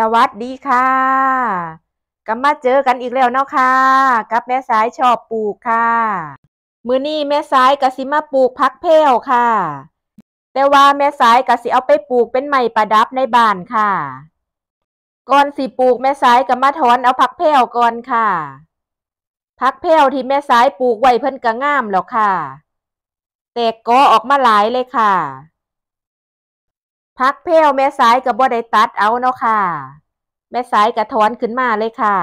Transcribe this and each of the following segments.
สวัสดีค่ะ กลับมาเจอกันอีกแล้วเนาะค่ะ กับแม่สายชอบปลูกค่ะ มือนี่แม่สายกะสิมาปลูกพักเพลวค่ะ แต่ว่าแม่สายกะสิเอาไปปลูกเป็นไม้ประดับในบ้านค่ะ ก่อนสิปลูกแม่สายกับมาถอนเอาพักเพลวก่อนค่ะ พักเพลวที่แม่สายปลูกไว้เพิ่นกะงามแล้วค่ะแตกกอออกมาหลายเลยค่ะพักเพลแม่สายกับบ่ได้ตัดเอาเนาะค่ะ แม่สายกระถอนขึ้นมาเลยค่ะ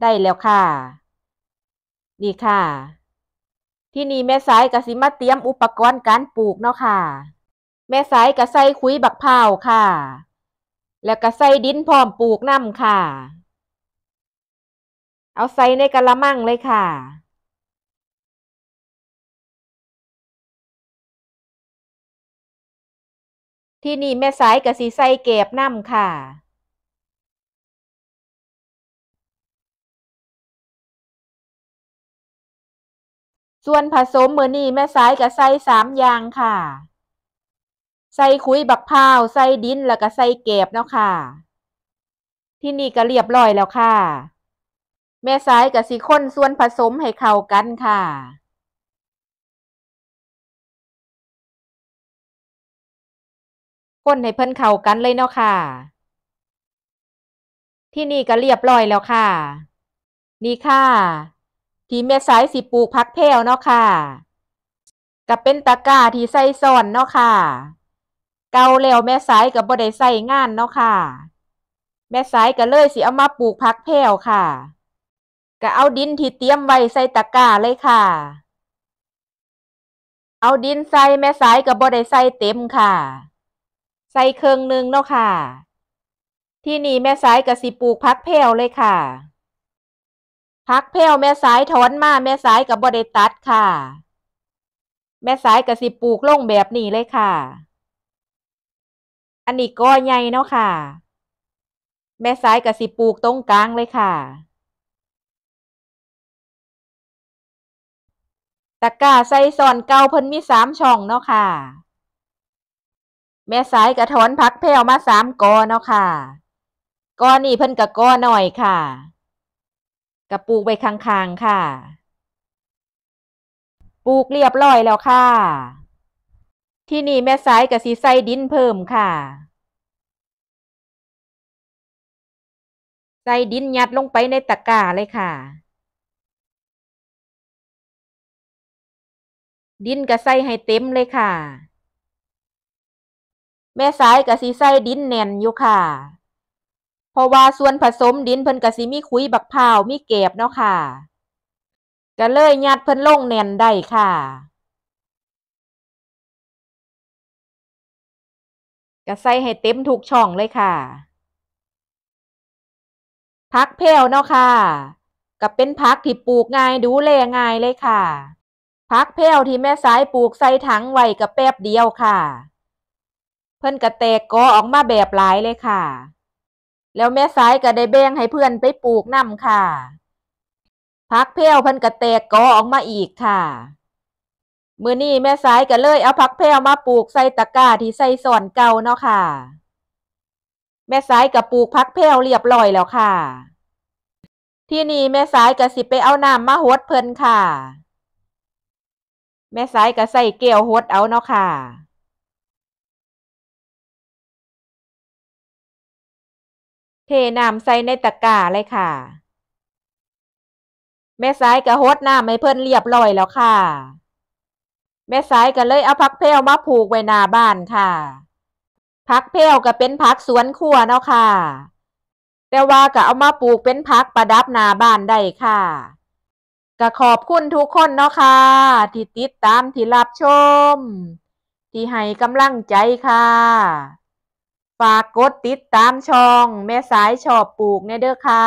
ได้แล้วค่ะนี่ค่ะ ที่นี่แม่สายกับสิมาเตรียมอุปกรณ์การปลูกเนาะค่ะ แม่สายกับใส่คุยบักเผาค่ะ แล้วก็ใส่ดินพร้อมปลูกน้ำค่ะ เอาใส่ในกะละมังเลยค่ะที่นี่แม่สายกะสีใส่เก็บน้ำ ค่ะ ส่วนผสมเมือนี่แม่สายกะใส่สามอย่างค่ะ ใส่คุยบักพาวใส่ดิน แล้วก็ใส่เก็บเนาะค่ะ ที่นี่ก็ เรียบร้อยแล้วค่ะ แม่ สายกะสีข้นส่วนผสมให้ เข้ากันค่ะ้นให้เพิ่นเข้ากันเลยเนาะค่ะ ที่นี่ก็เรียบร้อยแล้วค่ะ นี่ค่ะ ทีเแม่สายสิปลูกพักแพลวเนาะค่ะกับเป็นตะกร้าที่ใส่ซ่อนเนาะค่ะ เกาแล้วแม่สายกับบ่ได้ใส่งานเนาะค่ะ แม่สายก็เลยสิเอามาปลูกพักแพลวค่ะก็เอาดินที่เตรียมไว้ใส่ตะกร้าเลยค่ะ เอาดินใส่แม่สายกับบ่ได้ใส่เต็มค่ะใส่เครื่องนึงเนาะค่ะ ที่นี่แม่ สายกับสิปลูกพักแพวเลยค่ะ พักแพวแม่สายถอนมาแม่สายกับบดิตัดค่ะ แม่สายกับสิปลูกลงแบบนี้เลยค่ะ อันนี้ก็ใหญ่เนาะค่ะ แม่สายกับสิปลูกตรงกลางเลยค่ะ ตะกร้าใส่ซอนเก่าเพิ่นมีสามช่องเนาะค่ะแม่สายกระถอนพักแพลวมาสามกอเนาะค่ะกอนี่เพิ่นกะกอหน่อยค่ะกะปูกไปคางๆค่ะปลูกเรียบร้อยแล้วค่ะ ที่นี่แม่สายกะสีใส่ดินเพิ่มค่ะ ใส่ดินยัดลงไปในตะกร้าเลยค่ะ ดินกะใส่ให้เต็มเลยค่ะแม่สายกะสีใส่ดินแน่นอยู่ค่ะ เพราะว่าส่วนผสมดินเพิ่นกะสีมีคุยบักพผาวมีเก็บเนาะค่ะก็เลยยัดเพิ่นลงแน่นได้ค่ะกะใส่ให้เต็มทุกช่องเลยค่ะ พักแพวเนาะค่ะกับเป็นพักที่ปลูกง่ายดูแลง่ายเลยค่ะ พักแพวที่แม่สายปลูกใส่ถังไว้กับแป๊บเดียวค่ะเพื่อนกระแตกกอออกมาแบบหลายเลยค่ะ แล้วแม่สายก็ได้แบ่งให้เพื่อนไปปลูกน้ำค่ะ พักเพลวเพื่อนกระแตกกอออกมาอีกค่ะมือนี่แม่สายก็เลยเอาพักเพลวมาปลูกใส่ตะกร้าที่ใส่สอนเก่าเนาะค่ะ แม่สายก็ปลูกพักเพลวเรียบร้อยแล้วค่ะ ที่นี่แม่สายก็สิไปเอาน้ำมาหดเพิ่นค่ะ แม่สายก็ใส่เกลียวหดเอาเนาะค่ะเทน้ำใส่ในตะกร้าเลยค่ะ แม่สายก็ฮดน้ำให้เพิ่นเรียบร้อยแล้วค่ะ แม่สายก็เลยเอาพักเพลมาผูกไว้หน้าบ้านค่ะพักเพลก็เป็นพักสวนครัวเนาะค่ะแต่ว่าก็เอามาปลูกเป็นพักประดับหน้าบ้านได้ค่ะก็ขอบคุณทุกคนเนาะค่ะที่ติดตามที่รับชม ที่ให้กำลังใจค่ะฝากกดติดตามช่อง แม่สายชอบปลูกในเด้อค่ะ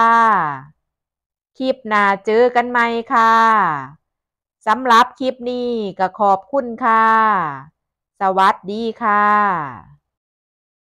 คลิปหน้าเจอกันใหม่ค่ะสำหรับคลิปนี้ก็ขอบคุณค่ะ สวัสดีค่ะ